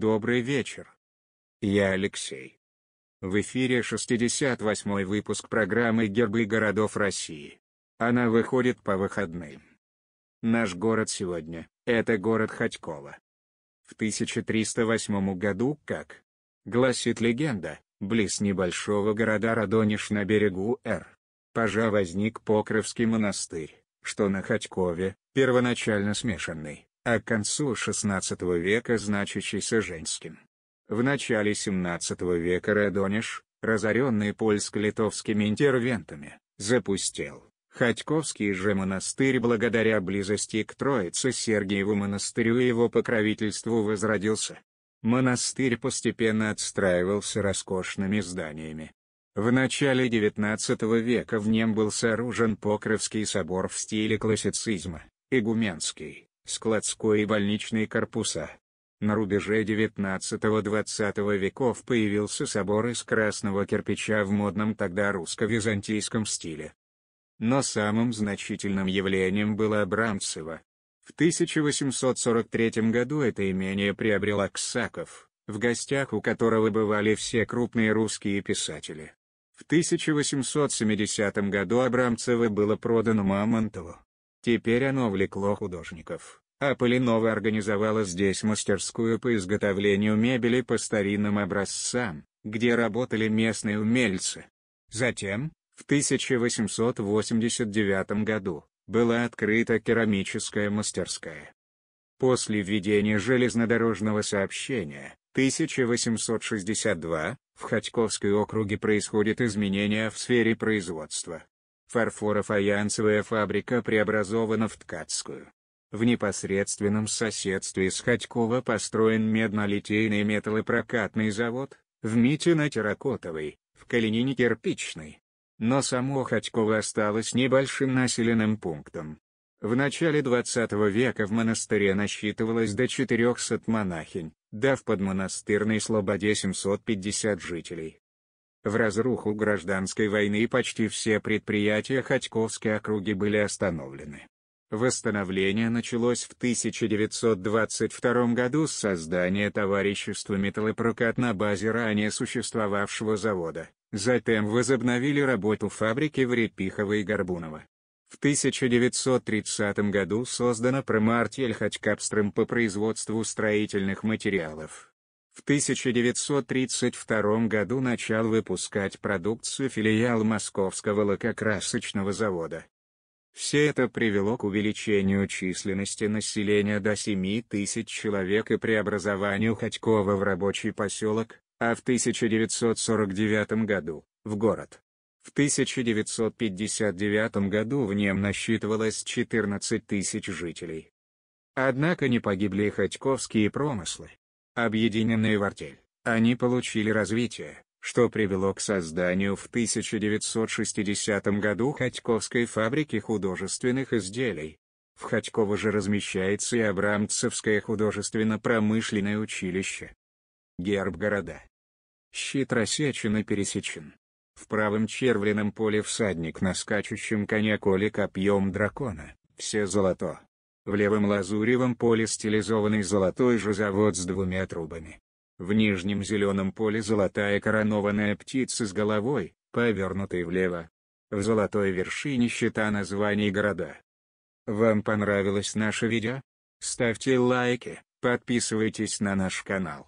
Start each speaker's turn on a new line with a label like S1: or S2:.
S1: Добрый вечер. Я Алексей. В эфире 68 выпуск программы «Гербы городов России». Она выходит по выходным. Наш город сегодня – это город Ходькова. В 1308 году, как гласит легенда, близ небольшого города Радонеж на берегу Р. Пажа возник Покровский монастырь, что на Ходькове, первоначально смешанный, а к концу XVI века значащийся женским. В начале XVII века Радонеж, разоренный польско-литовскими интервентами, запустел. Ходьковский же монастырь благодаря близости к Троице Сергиеву монастырю и его покровительству возродился. Монастырь постепенно отстраивался роскошными зданиями. В начале XIX века в нем был сооружен Покровский собор в стиле классицизма, Игуменский, складской и больничные корпуса. На рубеже XIX-XX веков появился собор из красного кирпича в модном тогда русско-византийском стиле. Но самым значительным явлением было Абрамцево. В 1843 году это имение приобрел Аксаков, в гостях у которого бывали все крупные русские писатели. В 1870 году Абрамцево было продано Мамонтову. Теперь оно влекло художников, а организовала здесь мастерскую по изготовлению мебели по старинным образцам, где работали местные умельцы. Затем, в 1889 году, была открыта керамическая мастерская. После введения железнодорожного сообщения, 1862, в Ходьковской округе происходит изменения в сфере производства. Фарфорофаянсовая фабрика преобразована в ткацкую. В непосредственном соседстве с Ходькова построен меднолитейный металлопрокатный завод, в Митино терракотовый, в Калинине кирпичный. Но само Ходьково осталось небольшим населенным пунктом. В начале 20 века в монастыре насчитывалось до 400 монахинь, дав в подмонастырной слободе 750 жителей. В разруху гражданской войны почти все предприятия Ходьковской округи были остановлены. Восстановление началось в 1922 году с создания товарищества металлопрокат на базе ранее существовавшего завода, затем возобновили работу фабрики в Репихово и Горбуново. В 1930 году создана промартель Ходькапстром по производству строительных материалов. В 1932 году начал выпускать продукцию филиал Московского лакокрасочного завода. Все это привело к увеличению численности населения до 7 тысяч человек и преобразованию Ходькова в рабочий поселок, а в 1949 году – в город. В 1959 году в нем насчитывалось 14 тысяч жителей. Однако не погибли ходьковские промыслы объединенные в артель, они получили развитие, что привело к созданию в 1960 году Ходьковской фабрики художественных изделий. В Ходьково же размещается и Абрамцевское художественно-промышленное училище. Герб города. Щит рассечен и пересечен. В правом червленом поле всадник на скачущем коне коле копьем дракона, все золото. В левом лазуревом поле стилизованный золотой же завод с двумя трубами. В нижнем зеленом поле золотая коронованная птица с головой, повернутой влево. В золотой вершине щита названий города. Вам понравилось наше видео? Ставьте лайки, подписывайтесь на наш канал.